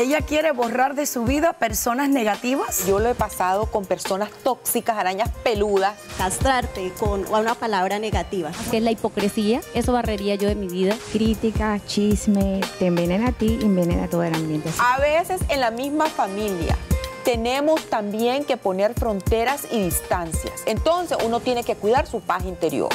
Ella quiere borrar de su vida personas negativas. Yo lo he pasado con personas tóxicas, arañas peludas. Castrarte con una palabra negativa. es la hipocresía, eso barrería yo de mi vida. Crítica, chisme, te envenena a ti, envenena a todo el ambiente. A veces en la misma familia tenemos también que poner fronteras y distancias. Entonces uno tiene que cuidar su paz interior.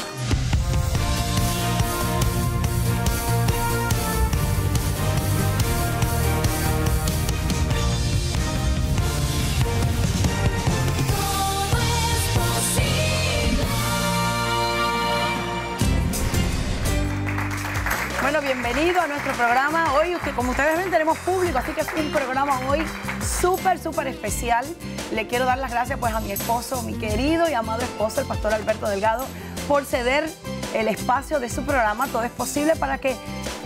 como ustedes ven, tenemos público, así que es un programa hoy súper, súper especial. Le quiero dar las gracias pues a mi esposo, mi querido y amado esposo, el pastor Alberto Delgado, por ceder el espacio de su programa Todo es Posible para que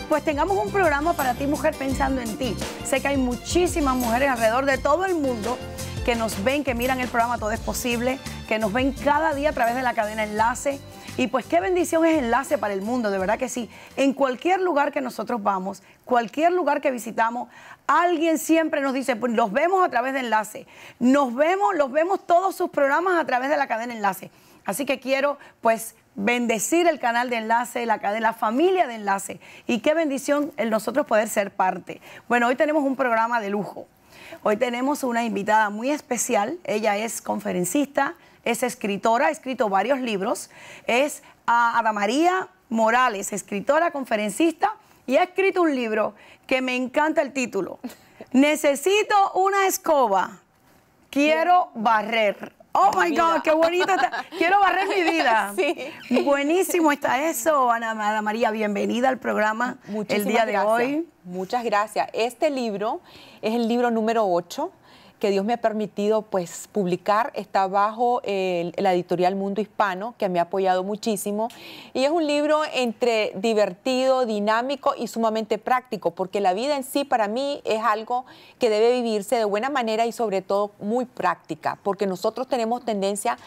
pues tengamos un programa para ti, mujer, pensando en ti. Sé que hay muchísimas mujeres alrededor de todo el mundo que nos ven, que miran el programa Todo es Posible, que nos ven cada día a través de la cadena Enlace, y pues qué bendición es enlace para el mundo, de verdad que sí. En cualquier lugar que nosotros vamos, cualquier lugar que visitamos, alguien siempre nos dice, pues los vemos a través de enlace, nos vemos, los vemos todos sus programas a través de la cadena enlace. Así que quiero pues bendecir el canal de enlace, la cadena, la familia de enlace. Y qué bendición el nosotros poder ser parte. Bueno, hoy tenemos un programa de lujo. Hoy tenemos una invitada muy especial. Ella es conferencista, es escritora, ha escrito varios libros, es Ada María Morales, escritora, conferencista, y ha escrito un libro que me encanta el título. Necesito una escoba, quiero barrer. Oh my God, qué bonito está. Quiero barrer mi vida. Sí. Buenísimo está eso, Ana, María. Bienvenida al programa el día de hoy. Muchas gracias. Este libro es el libro número 8 que Dios me ha permitido pues publicar está bajo la editorial Mundo Hispano, que me ha apoyado muchísimo. Y es un libro entre divertido, dinámico y sumamente práctico, porque la vida en sí para mí es algo que debe vivirse de buena manera y sobre todo muy práctica, porque nosotros tenemos tendencia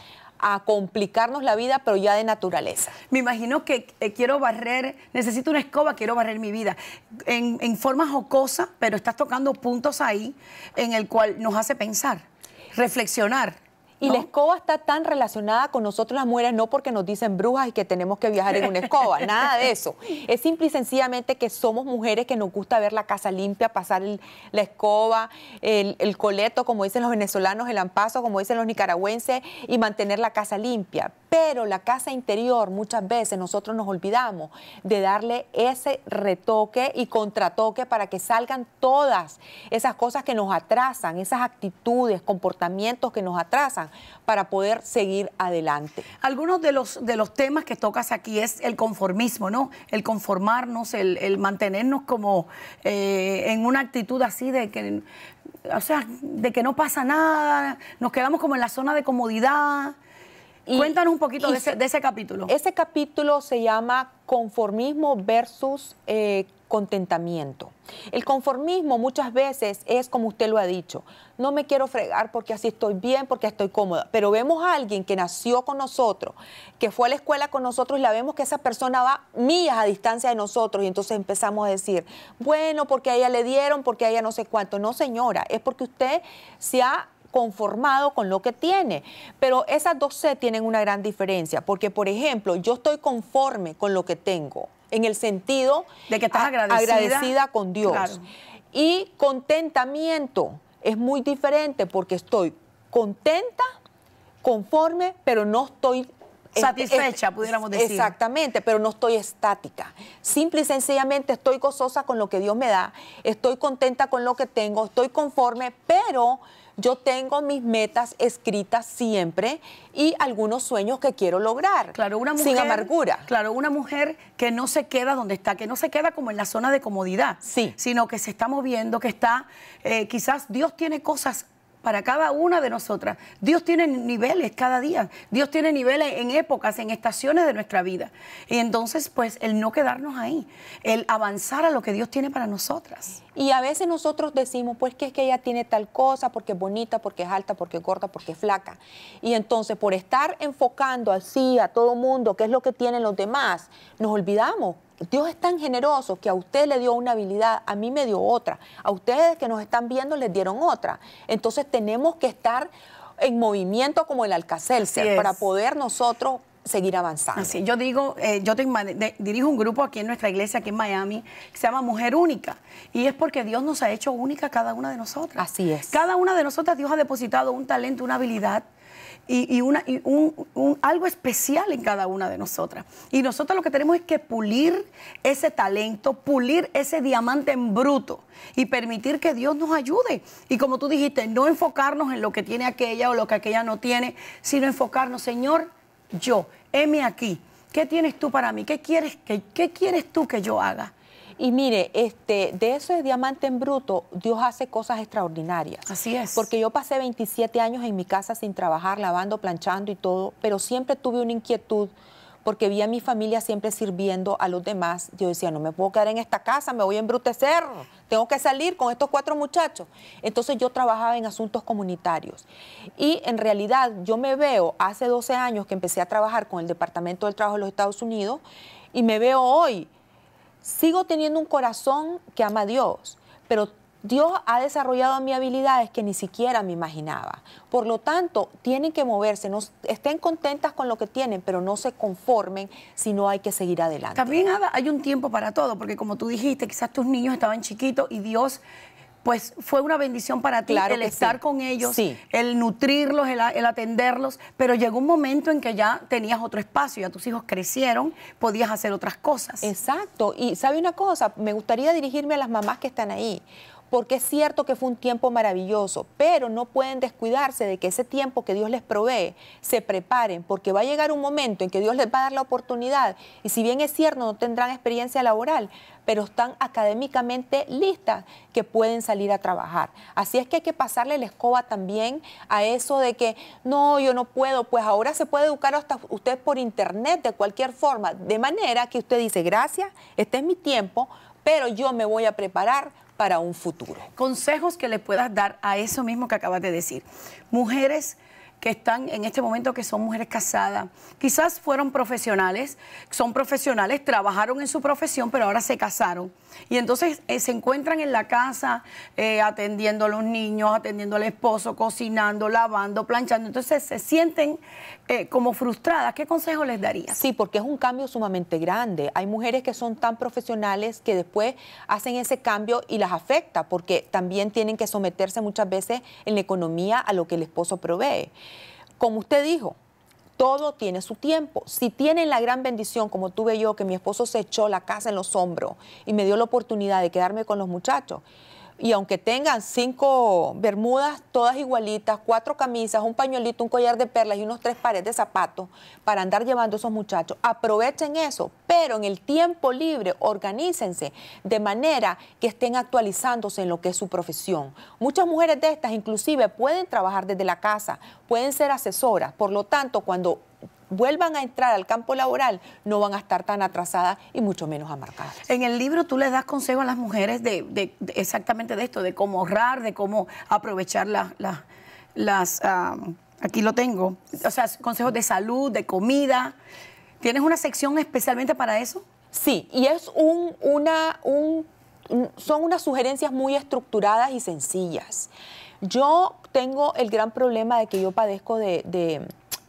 a complicarnos la vida, pero ya de naturaleza. Me imagino que eh, quiero barrer, necesito una escoba, quiero barrer mi vida. En, formas forma jocosa, pero estás tocando puntos ahí en el cual nos hace pensar, reflexionar. Y la escoba está tan relacionada con nosotros las mujeres, no porque nos dicen brujas y que tenemos que viajar en una escoba, nada de eso. Es simple y sencillamente que somos mujeres que nos gusta ver la casa limpia, pasar la escoba, el, el, coleto, como dicen los venezolanos, el ampazo, como dicen los nicaragüenses, y mantener la casa limpia. Pero la casa interior, muchas veces nosotros nos olvidamos de darle ese retoque y contratoque para que salgan todas esas cosas que nos atrasan, esas actitudes, comportamientos que nos atrasan para poder seguir adelante. Algunos de los, de los temas que tocas aquí es el conformismo, ¿no? El conformarnos, el, mantenernos como eh, en una actitud así de que, o sea, de que no pasa nada, nos quedamos como en la zona de comodidad. Cuéntanos un poquito de ese, capítulo. Ese capítulo se llama Conformismo versus eh, contentamiento. El conformismo muchas veces es como usted lo ha dicho, no me quiero fregar porque así estoy bien, porque estoy cómoda, pero vemos a alguien que nació con nosotros, que fue a la escuela con nosotros y la vemos que esa persona va millas a distancia de nosotros y entonces empezamos a decir, bueno, porque a ella le dieron, porque a ella no sé cuánto. No, señora, es porque usted se ha conformado con lo que tiene. Pero esas dos C tienen una gran diferencia, porque por ejemplo, yo estoy conforme con lo que tengo en el sentido de que estás agradecida, con Dios. Y contentamiento es muy diferente porque estoy contenta, conforme, pero no estoy este, este, satisfecha, pudiéramos decir. Exactamente, pero no estoy estática. Simple y sencillamente estoy gozosa con lo que Dios me da, estoy contenta con lo que tengo, estoy conforme, pero yo tengo mis metas escritas siempre y algunos sueños que quiero lograr. Claro, una mujer. Sin amargura. Claro, una mujer que no se queda donde está, que no se queda como en la zona de comodidad. Sí. Sino que se está moviendo, que está. Eh, quizás Dios tiene cosas para cada una de nosotras. Dios tiene niveles cada día, Dios tiene niveles en épocas, en estaciones de nuestra vida. Y entonces, pues, el no quedarnos ahí, el avanzar a lo que Dios tiene para nosotras. Y a veces nosotros decimos, pues, que es que ella tiene tal cosa, porque es bonita, porque es alta, porque es gorda, porque es flaca. Y entonces, por estar enfocando así a todo mundo, qué es lo que tienen los demás, nos olvidamos Dios es tan generoso que a usted le dio una habilidad, a mí me dio otra, a ustedes que nos están viendo les dieron otra. Entonces tenemos que estar en movimiento como el Alcacelser para poder nosotros seguir avanzando. Así, yo digo, eh, yo dirijo un grupo aquí en nuestra iglesia, aquí en Miami, que se llama Mujer Única. Y es porque Dios nos ha hecho única cada una de nosotras. Así es. Cada una de nosotras Dios ha depositado un talento, una habilidad y, una, un, algo especial en cada una de nosotras. Y nosotros lo que tenemos es que pulir ese talento, pulir ese diamante en bruto y permitir que Dios nos ayude. Y como tú dijiste, no enfocarnos en lo que tiene aquella o lo que aquella no tiene, sino enfocarnos, Señor, yo, heme aquí. ¿Qué tienes tú para mí? ¿Qué quieres, que, qué quieres tú que yo haga? Y mire, este, de eso de diamante en bruto, Dios hace cosas extraordinarias. Así es. Porque yo pasé 27 años en mi casa sin trabajar, lavando, planchando y todo, pero siempre tuve una inquietud porque vi a mi familia siempre sirviendo a los demás. Yo decía, no me puedo quedar en esta casa, me voy a embrutecer, tengo que salir con estos cuatro muchachos. Entonces yo trabajaba en asuntos comunitarios. Y en realidad yo me veo, hace 12 años que empecé a trabajar con el Departamento del Trabajo de los Estados Unidos, y me veo hoy sigo teniendo un corazón que ama a Dios, pero Dios ha desarrollado en mí habilidades que ni siquiera me imaginaba. Por lo tanto, tienen que moverse, estén contentas con lo que tienen, pero no se conformen si no hay que seguir adelante. También hay un tiempo para todo, porque como tú dijiste, quizás tus niños estaban chiquitos y Dios pues fue una bendición para ti el estar con ellos, el nutrirlos, el, el, atenderlos, pero llegó un momento en que ya tenías otro espacio, ya tus hijos crecieron, podías hacer otras cosas. Exacto, y sabe una cosa, me gustaría dirigirme a las mamás que están ahí porque es cierto que fue un tiempo maravilloso, pero no pueden descuidarse de que ese tiempo que Dios les provee, se preparen, porque va a llegar un momento en que Dios les va a dar la oportunidad, y si bien es cierto, no tendrán experiencia laboral, pero están académicamente listas que pueden salir a trabajar. Así es que hay que pasarle la escoba también a eso de que no, yo no puedo, pues ahora se puede educar hasta usted por internet de cualquier forma, de manera que usted dice, gracias, este es mi tiempo, pero yo me voy a preparar para un futuro. Consejos que le puedas dar a eso mismo que acabas de decir. Mujeres que están en este momento, que son mujeres casadas. Quizás fueron profesionales, son profesionales, trabajaron en su profesión, pero ahora se casaron. Y entonces eh, se encuentran en la casa eh, atendiendo a los niños, atendiendo al esposo, cocinando, lavando, planchando. Entonces se sienten eh, como frustrada, ¿qué consejo les daría? Sí, porque es un cambio sumamente grande. Hay mujeres que son tan profesionales que después hacen ese cambio y las afecta, porque también tienen que someterse muchas veces en la economía a lo que el esposo provee. Como usted dijo, todo tiene su tiempo. Si tienen la gran bendición, como tuve yo, que mi esposo se echó la casa en los hombros y me dio la oportunidad de quedarme con los muchachos, y aunque tengan cinco bermudas todas igualitas, cuatro camisas, un pañuelito, un collar de perlas y unos tres pares de zapatos para andar llevando a esos muchachos, aprovechen eso, pero en el tiempo libre organícense de manera que estén actualizándose en lo que es su profesión. Muchas mujeres de estas inclusive pueden trabajar desde la casa, pueden ser asesoras, por lo tanto cuando vuelvan a entrar al campo laboral, no van a estar tan atrasadas y mucho menos amarcadas. En el libro tú le das consejo a las mujeres de, exactamente de esto, de cómo ahorrar, de cómo aprovechar las... aquí lo tengo. O sea, consejos de salud, de comida. ¿Tienes una sección especialmente para eso? Sí, y es un, una, un, son unas sugerencias muy estructuradas y sencillas. Yo tengo el gran problema de que yo padezco de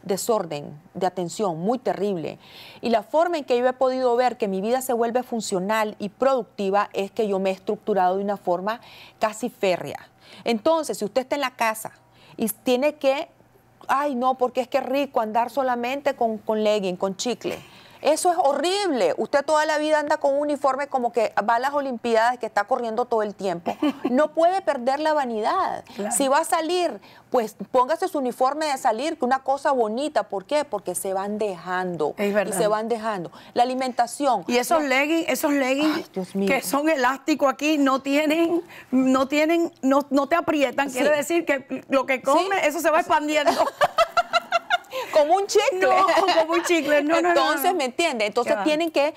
desorden de atención muy terrible. Y la forma en que yo he podido ver que mi vida se vuelve funcional y productiva es que yo me he estructurado de una forma casi férrea. Entonces, si usted está en la casa y tiene que, ay no, porque es que rico andar solamente con, con legging, con chicle eso es horrible. Usted toda la vida anda con un uniforme como que va a las Olimpiadas, que está corriendo todo el tiempo. No puede perder la vanidad. Si va a salir, pues póngase su uniforme de salir, que una cosa bonita. ¿Por qué? Porque se van dejando. Es verdad. Y se van dejando. La alimentación. Y esos leggings, esos leggings que son elásticos aquí, no tienen, no tienen, no, te aprietan. Quiere decir que lo que come, eso se va expandiendo. como un chicle. No, como un chicle. No, Entonces, ¿me entiende? Entonces tienen que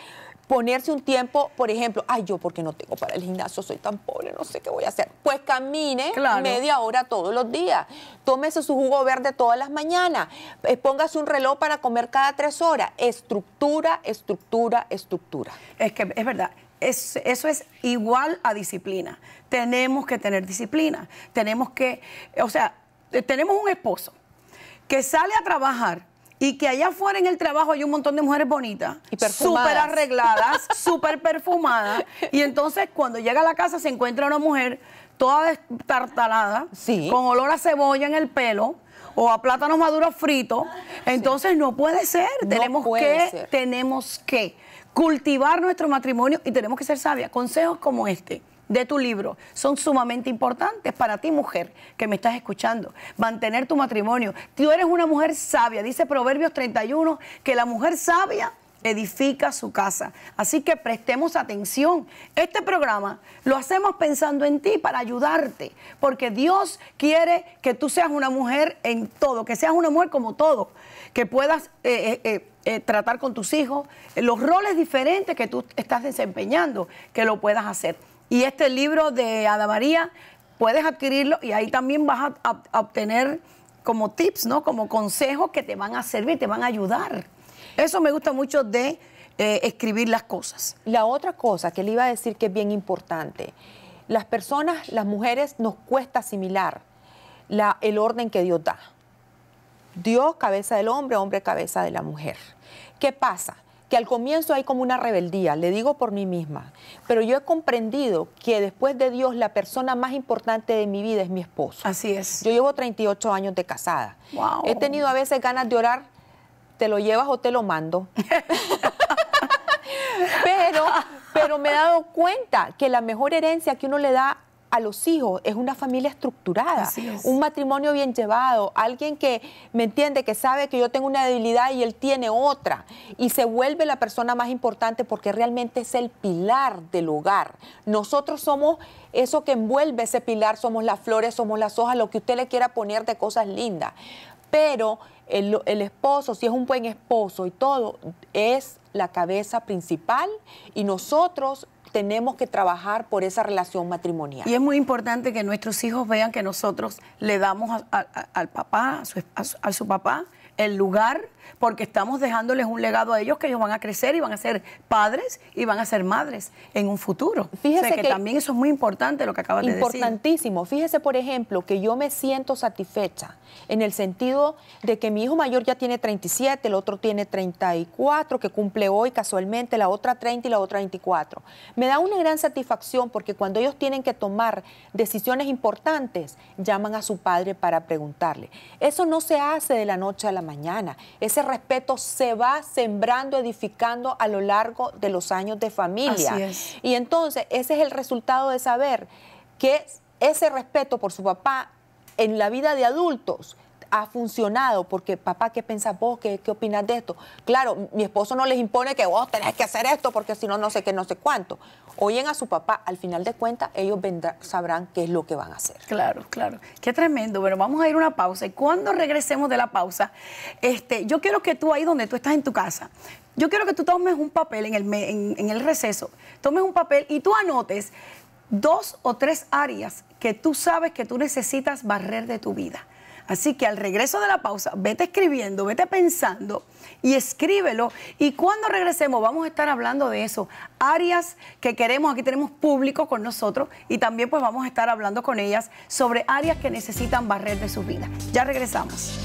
ponerse un tiempo, por ejemplo, ay, yo porque no tengo para el gimnasio, soy tan pobre, no sé qué voy a hacer. Pues camine media hora todos los días, tómese su jugo verde todas las mañanas, eh, póngase un reloj para comer cada tres horas, estructura, estructura, estructura. Es que es verdad. eso es igual a disciplina. Tenemos que tener disciplina. Tenemos que, o sea, eh, tenemos un esposo que sale a trabajar y que allá afuera en el trabajo hay un montón de mujeres bonitas, súper arregladas, súper perfumadas, y entonces cuando llega a la casa se encuentra una mujer toda destartalada, con olor a cebolla en el pelo, o a plátanos maduros fritos. Ah, entonces no puede ser. tenemos que, ser. tenemos que cultivar nuestro matrimonio y tenemos que ser sabias. Consejos como este de tu libro son sumamente importantes para ti, mujer, que me estás escuchando. Mantener tu matrimonio. Tú eres una mujer sabia. Dice Proverbios 31 que la mujer sabia edifica su casa. Así que prestemos atención. Este programa lo hacemos pensando en ti para ayudarte, porque Dios quiere que tú seas una mujer en todo, que seas una mujer como todo, que puedas eh, eh, eh, tratar con tus hijos, los roles diferentes que tú estás desempeñando, que lo puedas hacer. Y este libro de Ada María, puedes adquirirlo y ahí también vas a, obtener como tips, ¿no? Como consejos que te van a servir, te van a ayudar. Eso me gusta mucho de eh, escribir las cosas. La otra cosa que le iba a decir que es bien importante, las personas, las mujeres, nos cuesta asimilar el orden que Dios da. Dios cabeza del hombre, hombre cabeza de la mujer. ¿Qué pasa? que al comienzo hay como una rebeldía, le digo por mí misma, pero yo he comprendido que después de Dios la persona más importante de mi vida es mi esposo. Así es. Yo llevo 38 años de casada. He tenido a veces ganas de orar, te lo llevas o te lo mando. pero, pero me he dado cuenta que la mejor herencia que uno le da a los hijos, es una familia estructurada, un matrimonio bien llevado, alguien que me entiende, que sabe que yo tengo una debilidad y él tiene otra, y se vuelve la persona más importante porque realmente es el pilar del hogar. Nosotros somos eso que envuelve ese pilar, somos las flores, somos las hojas, lo que usted le quiera poner de cosas lindas. Pero el, el, esposo, si es un buen esposo y todo, es la cabeza principal y nosotros tenemos que trabajar por esa relación matrimonial. Y es muy importante que nuestros hijos vean que nosotros le damos al papá, a su, a su papá, el lugar, porque estamos dejándoles un legado a ellos que ellos van a crecer y van a ser padres y van a ser madres en un futuro. Fíjese que, también eso es muy importante lo que acabas de decir. Importantísimo. Fíjese, por ejemplo, que yo me siento satisfecha en el sentido de que mi hijo mayor ya tiene 37, el otro tiene 34, que cumple hoy casualmente, la otra 30 y la otra 24. Me da una gran satisfacción porque cuando ellos tienen que tomar decisiones importantes, llaman a su padre para preguntarle. Eso no se hace de la noche a la mañana. Ese respeto se va sembrando, edificando a lo largo de los años de familia. Y entonces ese es el resultado de saber que ese respeto por su papá en la vida de adultos ha funcionado, porque papá, ¿qué pensás vos? ¿Qué, opinas de esto? Claro, mi esposo no les impone que vos tenés que hacer esto porque si no, no sé qué, no sé cuánto. Oyen a su papá, al final de cuentas, ellos sabrán qué es lo que van a hacer. Claro, claro. Qué tremendo. pero vamos a ir a una pausa y cuando regresemos de la pausa, este, yo quiero que tú ahí donde tú estás en tu casa, yo quiero que tú tomes un papel en el, en el receso, tomes un papel y tú anotes dos o tres áreas que tú sabes que tú necesitas barrer de tu vida. Así que al regreso de la pausa, vete escribiendo, vete pensando y escríbelo. Y cuando regresemos vamos a estar hablando de eso. Áreas que queremos, aquí tenemos público con nosotros y también pues vamos a estar hablando con ellas sobre áreas que necesitan barrer de su vida. Ya regresamos.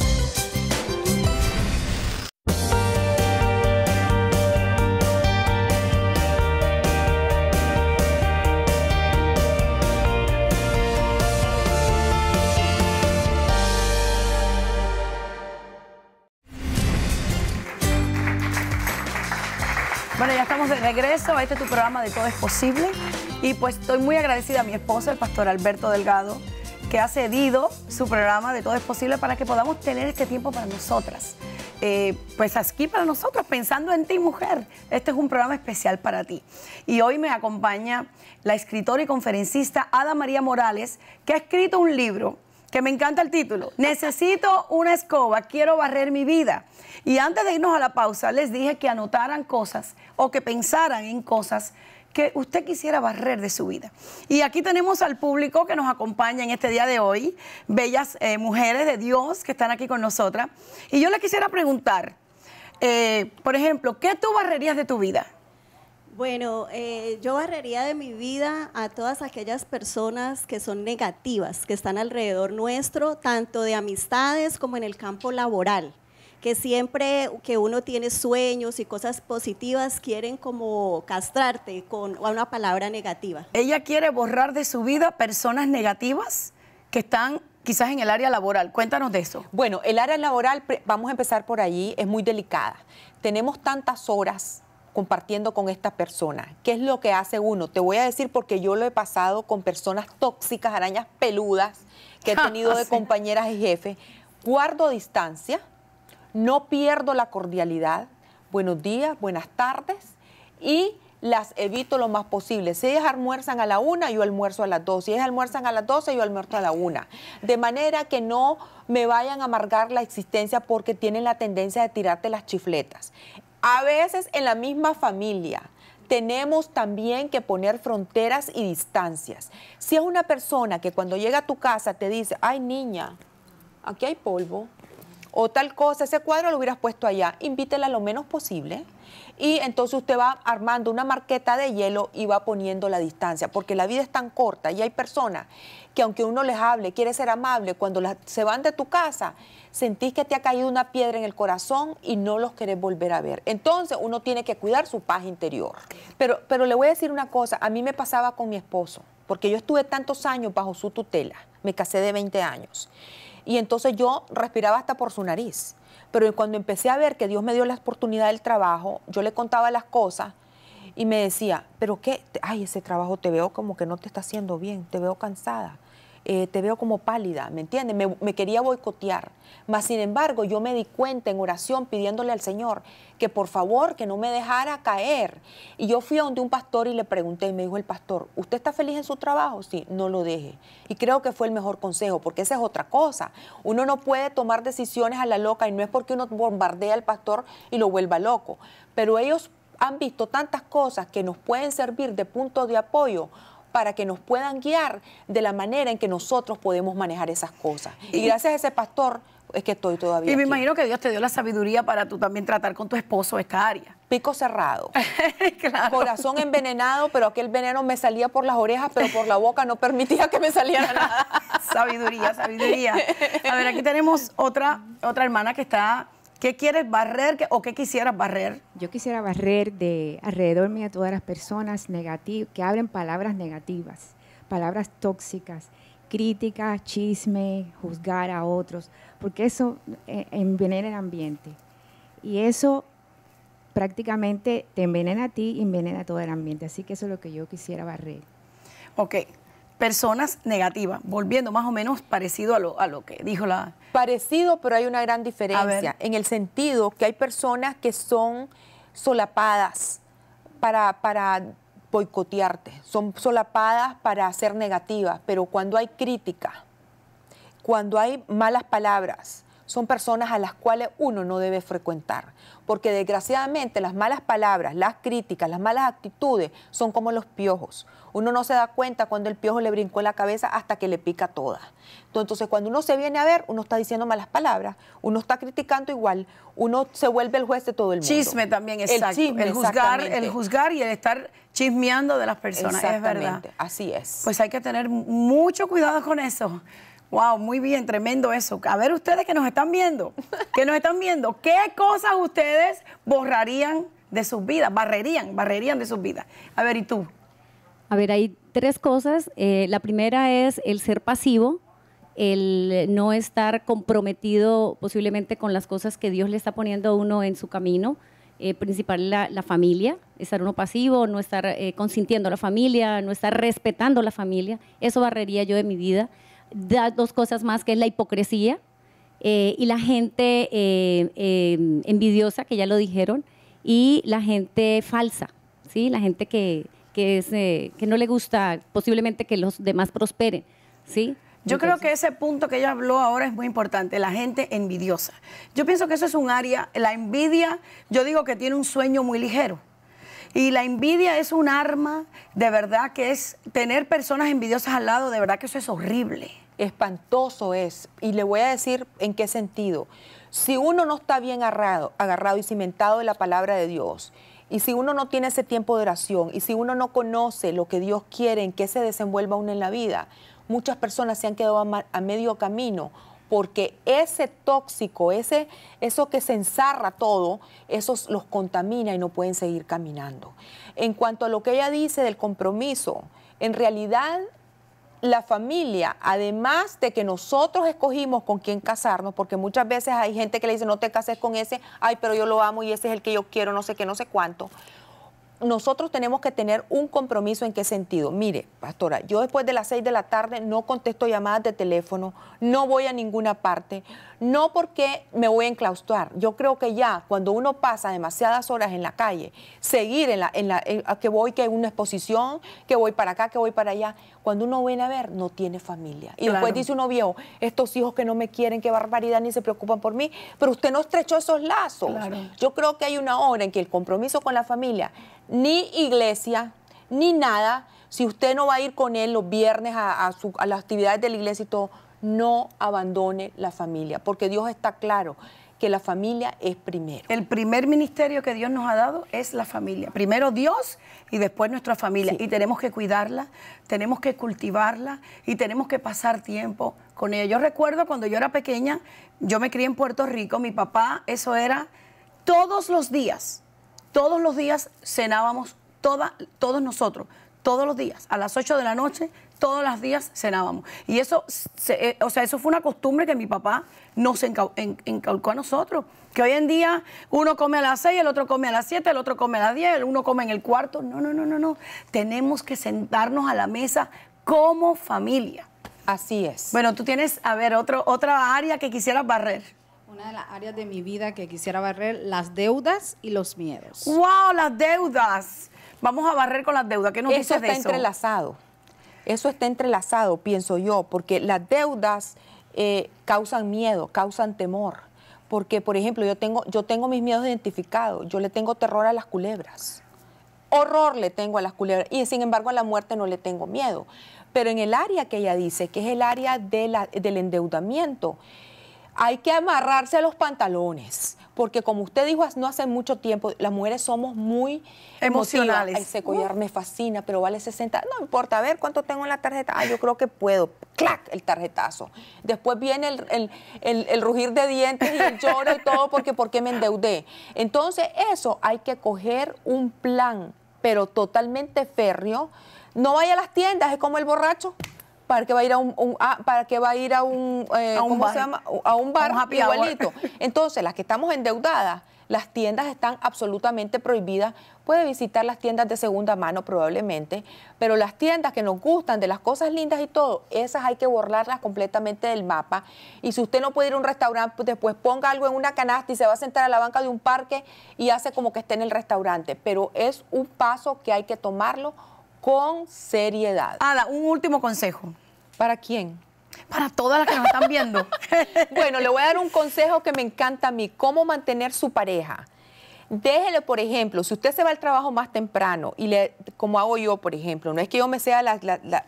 regreso. a Este tu programa de Todo es Posible. Y pues estoy muy agradecida a mi esposo, el pastor Alberto Delgado, que ha cedido su programa de Todo es Posible para que podamos tener este tiempo para nosotras. Eh, pues aquí para nosotros, pensando en ti, mujer. Este es un programa especial para ti. Y hoy me acompaña la escritora y conferencista Ada María Morales, que ha escrito un libro que me encanta el título. Necesito una escoba, quiero barrer mi vida. Y antes de irnos a la pausa, les dije que anotaran cosas o que pensaran en cosas que usted quisiera barrer de su vida. Y aquí tenemos al público que nos acompaña en este día de hoy, bellas eh, mujeres de Dios que están aquí con nosotras. Y yo les quisiera preguntar, eh, por ejemplo, ¿qué tú barrerías de tu vida? Bueno, eh, yo barrería de mi vida a todas aquellas personas que son negativas, que están alrededor nuestro, tanto de amistades como en el campo laboral que siempre que uno tiene sueños y cosas positivas quieren como castrarte con una palabra negativa. Ella quiere borrar de su vida personas negativas que están quizás en el área laboral. Cuéntanos de eso. Bueno, el área laboral, vamos a empezar por allí, es muy delicada. Tenemos tantas horas compartiendo con esta persona... ¿Qué es lo que hace uno? Te voy a decir porque yo lo he pasado con personas tóxicas, arañas peludas, que he tenido de compañeras y jefes. Guardo distancia, no pierdo la cordialidad, buenos días, buenas tardes y las evito lo más posible. Si ellas almuerzan a la una, yo almuerzo a las dos. Si ellas almuerzan a las doce, yo almuerzo a la una. De manera que no me vayan a amargar la existencia porque tienen la tendencia de tirarte las chifletas. A veces en la misma familia tenemos también que poner fronteras y distancias. Si es una persona que cuando llega a tu casa te dice, ay niña, aquí hay polvo, o tal cosa, ese cuadro lo hubieras puesto allá, invítela lo menos posible. Y entonces usted va armando una marqueta de hielo y va poniendo la distancia, porque la vida es tan corta y hay personas que aunque uno les hable, quiere ser amable, cuando se van de tu casa, sentís que te ha caído una piedra en el corazón y no los querés volver a ver. Entonces uno tiene que cuidar su paz interior. Pero, pero le voy a decir una cosa, a mí me pasaba con mi esposo, porque yo estuve tantos años bajo su tutela, me casé de 20 años, y entonces yo respiraba hasta por su nariz. Pero cuando empecé a ver que Dios me dio la oportunidad del trabajo, yo le contaba las cosas y me decía, pero qué, ay, ese trabajo te veo como que no te está haciendo bien, te veo cansada. Eh, te veo como pálida, ¿me entiendes? Me, quería boicotear. Mas, sin embargo, yo me di cuenta en oración pidiéndole al Señor que por favor, que no me dejara caer. Y yo fui a donde un pastor y le pregunté y me dijo el pastor, ¿usted está feliz en su trabajo? Sí, no lo deje. Y creo que fue el mejor consejo, porque esa es otra cosa. Uno no puede tomar decisiones a la loca y no es porque uno bombardea al pastor y lo vuelva loco. Pero ellos han visto tantas cosas que nos pueden servir de punto de apoyo para que nos puedan guiar de la manera en que nosotros podemos manejar esas cosas. Y gracias a ese pastor es que estoy todavía. Y me imagino que Dios te dio la sabiduría para tú también tratar con tu esposo esta área. Pico cerrado. Corazón envenenado, pero aquel veneno me salía por las orejas, pero por la boca no permitía que me saliera nada. sabiduría, sabiduría. A ver, aquí tenemos otra, otra hermana que está ¿Qué quieres barrer o qué quisieras barrer? Yo quisiera barrer de alrededor mío a todas las personas que hablen palabras negativas, palabras tóxicas, críticas, chisme, juzgar a otros, porque eso eh, envenena el ambiente. Y eso prácticamente te envenena a ti y envenena a todo el ambiente. Así que eso es lo que yo quisiera barrer. Ok, personas negativas, volviendo más o menos parecido a lo, a lo que dijo la... Parecido, pero hay una gran diferencia, en el sentido que hay personas que son solapadas para, para boicotearte, son solapadas para ser negativas, pero cuando hay crítica, cuando hay malas palabras, son personas a las cuales uno no debe frecuentar, porque desgraciadamente las malas palabras, las críticas, las malas actitudes son como los piojos. Uno no se da cuenta cuando el piojo le brincó en la cabeza hasta que le pica toda. Entonces, cuando uno se viene a ver, uno está diciendo malas palabras, uno está criticando igual, uno se vuelve el juez de todo el mundo. Chisme también, exacto. El, chisme, juzgar, el juzgar y el estar chismeando de las personas, es verdad. Así es. Pues hay que tener mucho cuidado con eso. Wow, muy bien, tremendo eso. A ver ustedes que nos están viendo, que nos están viendo, ¿qué cosas ustedes borrarían de sus vidas, barrerían, barrerían de sus vidas? A ver, ¿y tú? A ver, hay tres cosas. Eh, la primera es el ser pasivo, el no estar comprometido posiblemente con las cosas que Dios le está poniendo a uno en su camino. Eh, principal la, familia, estar uno pasivo, no estar eh, consintiendo a la familia, no estar respetando a la familia. Eso barrería yo de mi vida da dos cosas más, que es la hipocresía eh, y la gente eh, eh, envidiosa, que ya lo dijeron, y la gente falsa, ¿sí? la gente que, que no le gusta posiblemente que los demás prosperen. ¿sí? Yo creo que ese punto que ella habló ahora es muy importante, la gente envidiosa. Yo pienso que eso es un área, la envidia, yo digo que tiene un sueño muy ligero. Y la envidia es un arma, de verdad que es tener personas envidiosas al lado, de verdad que eso es horrible. Espantoso es. Y le voy a decir en qué sentido. Si uno no está bien agarrado, agarrado y cimentado de la palabra de Dios, y si uno no tiene ese tiempo de oración, y si uno no conoce lo que Dios quiere, en qué se desenvuelva uno en la vida, muchas personas se han quedado a medio camino porque ese tóxico, ese, eso que se enzarra todo, eso los contamina y no pueden seguir caminando. En cuanto a lo que ella dice del compromiso, en realidad la familia, además de que nosotros escogimos con quién casarnos, porque muchas veces hay gente que le dice no te cases con ese, ay, pero yo lo amo y ese es el que yo quiero, no sé qué, no sé cuánto nosotros tenemos que tener un compromiso en qué sentido. Mire, pastora, yo después de las seis de la tarde no contesto llamadas de teléfono, no voy a ninguna parte, no porque me voy a enclaustrar. Yo creo que ya cuando uno pasa demasiadas horas en la calle, seguir en la, en la que voy, que hay una exposición, que voy para acá, que voy para allá, cuando uno viene a ver, no tiene familia. Y después dice uno viejo, estos hijos que no me quieren, qué barbaridad, ni se preocupan por mí, pero usted no estrechó esos lazos. Yo creo que hay una hora en que el compromiso con la familia ni iglesia, ni nada. Si usted no va a ir con él los viernes a, las actividades de la iglesia y todo, no abandone la familia, porque Dios está claro que la familia es primero. El primer ministerio que Dios nos ha dado es la familia. Primero Dios y después nuestra familia. Y tenemos que cuidarla, tenemos que cultivarla y tenemos que pasar tiempo con ella. Yo recuerdo cuando yo era pequeña, yo me crié en Puerto Rico, mi papá, eso era todos los días todos los días cenábamos, todos nosotros, todos los días, a las 8 de la noche, todos los días cenábamos. Y eso, eh, o sea, eso fue una costumbre que mi papá nos encau encaucó a nosotros. Que hoy en día uno come a las 6, el otro come a las 7, el otro come a las 10, el uno come en el cuarto. No, no, no, no, no. Tenemos que sentarnos a la mesa como familia. Así es. Bueno, tú tienes, a ver, otro, otra área que quisiera barrer. Una de las áreas de mi vida que quisiera barrer, las deudas y los miedos. ¡Wow! Las deudas. Vamos a barrer con las deudas. ¿Qué nos eso eso? está entrelazado. Eso está entrelazado, pienso yo, porque las deudas eh, causan miedo, causan temor. Porque, por ejemplo, yo tengo, yo tengo mis miedos identificados. Yo le tengo terror a las culebras. Horror le tengo a las culebras. Y sin embargo, a la muerte no le tengo miedo. Pero en el área que ella dice, que es el área de del endeudamiento, hay que amarrarse a los pantalones, porque como usted dijo no hace mucho tiempo, las mujeres somos muy emocionales. ese collar me fascina, pero vale 60, no importa, a ver cuánto tengo en la tarjeta, ah, yo creo que puedo, clac, el tarjetazo. Después viene el, el, rugir de dientes y el lloro y todo, porque porque me endeudé? Entonces eso hay que coger un plan, pero totalmente férreo. No vaya a las tiendas, es como el borracho para que va a ir a un, ah, para que va a ir a un, eh, bar, A un bar igualito. Entonces, las que estamos endeudadas, las tiendas están absolutamente prohibidas. Puede visitar las tiendas de segunda mano probablemente, pero las tiendas que nos gustan, de las cosas lindas y todo, esas hay que borrarlas completamente del mapa. Y si usted no puede ir a un restaurante, pues después ponga algo en una canasta y se va a sentar a la banca de un parque y hace como que esté en el restaurante. Pero es un paso que hay que tomarlo con seriedad. Ada, un último consejo. ¿Para quién? Para todas las que nos están viendo. bueno, le voy a dar un consejo que me encanta a mí, cómo mantener su pareja. Déjele, por ejemplo, si usted se va al trabajo más temprano y le, como hago yo, por ejemplo, no es que yo me sea la,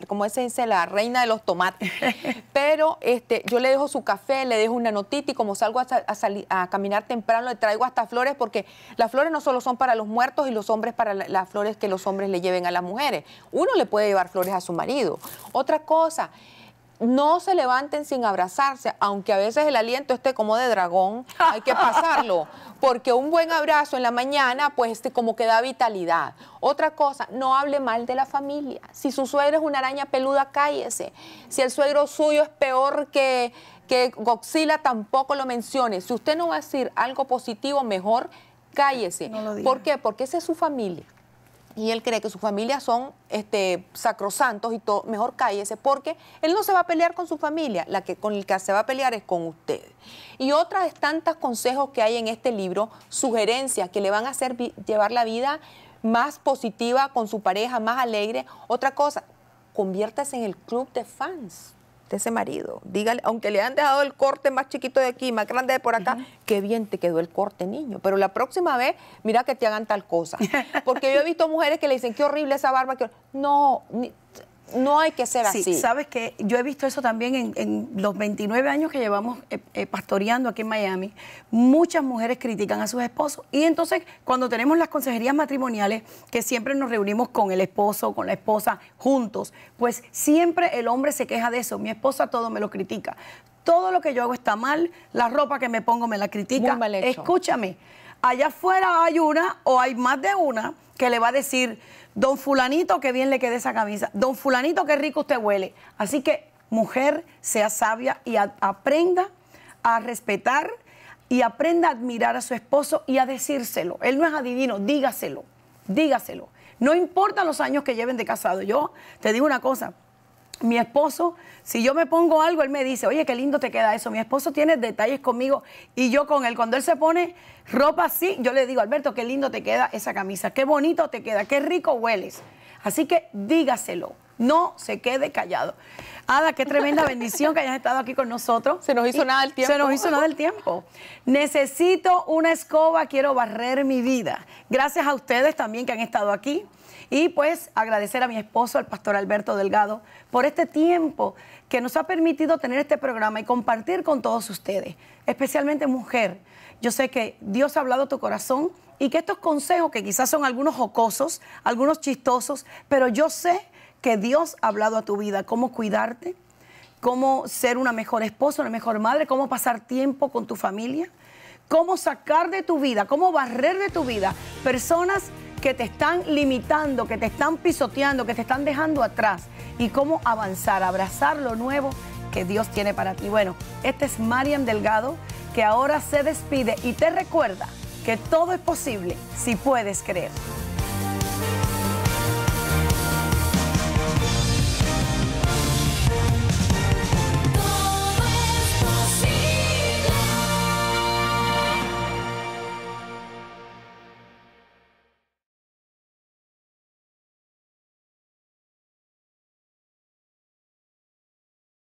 como se dice, la reina de los tomates, pero este, yo le dejo su café, le dejo una notita y como salgo a, caminar temprano le traigo hasta flores porque las flores no solo son para los muertos y los hombres para las flores que los hombres le lleven a las mujeres. Uno le puede llevar flores a su marido. Otra cosa, no se levanten sin abrazarse, aunque a veces el aliento esté como de dragón, hay que pasarlo, porque un buen abrazo en la mañana, pues este, como que da vitalidad. Otra cosa, no hable mal de la familia. Si su suegro es una araña peluda, cállese. Si el suegro suyo es peor que, que Godzilla, tampoco lo mencione. Si usted no va a decir algo positivo, mejor cállese. ¿Por qué? Porque esa es su familia y él cree que sus familias son este, sacrosantos y todo, mejor cállese, porque él no se va a pelear con su familia, la que con el que se va a pelear es con usted. Y otras tantas consejos que hay en este libro, sugerencias que le van a hacer llevar la vida más positiva con su pareja, más alegre. Otra cosa, conviértase en el club de fans ese marido. Dígale, aunque le han dejado el corte más chiquito de aquí, más grande de por acá, qué bien te quedó el corte, niño. Pero la próxima vez, mira que te hagan tal cosa. Porque yo he visto mujeres que le dicen, qué horrible esa barba. Que... No, ni no hay que ser sí, así. Sabes que yo he visto eso también en, los 29 años que llevamos eh, eh, pastoreando aquí en Miami. Muchas mujeres critican a sus esposos. Y entonces, cuando tenemos las consejerías matrimoniales, que siempre nos reunimos con el esposo, con la esposa, juntos, pues siempre el hombre se queja de eso. Mi esposa todo me lo critica. Todo lo que yo hago está mal, la ropa que me pongo me la critica. Escúchame, allá afuera hay una o hay más de una que le va a decir Don fulanito, qué bien le quede esa camisa. Don fulanito, qué rico usted huele. Así que, mujer, sea sabia y aprenda a respetar y aprenda a admirar a su esposo y a decírselo. Él no es adivino, dígaselo, dígaselo. No importa los años que lleven de casado. Yo te digo una cosa, mi esposo, si yo me pongo algo, él me dice, oye, qué lindo te queda eso. Mi esposo tiene detalles conmigo y yo con él. Cuando él se pone ropa así, yo le digo, Alberto, qué lindo te queda esa camisa, qué bonito te queda, qué rico hueles. Así que dígaselo. No se quede callado. Ada, qué tremenda bendición que hayas estado aquí con nosotros. Se nos hizo nada el tiempo. Se nos hizo nada el tiempo. Necesito una escoba, quiero barrer mi vida. Gracias a ustedes también que han estado aquí. Y pues agradecer a mi esposo, al pastor Alberto Delgado, por este tiempo que nos ha permitido tener este programa y compartir con todos ustedes, especialmente mujer. Yo sé que Dios ha hablado a tu corazón y que estos consejos, que quizás son algunos jocosos, algunos chistosos, pero yo sé que Dios ha hablado a tu vida, cómo cuidarte, cómo ser una mejor esposa, una mejor madre, cómo pasar tiempo con tu familia, cómo sacar de tu vida, cómo barrer de tu vida personas que te están limitando, que te están pisoteando, que te están dejando atrás y cómo avanzar, abrazar lo nuevo que Dios tiene para ti. Bueno, este es Marian Delgado que ahora se despide y te recuerda que todo es posible si puedes creer.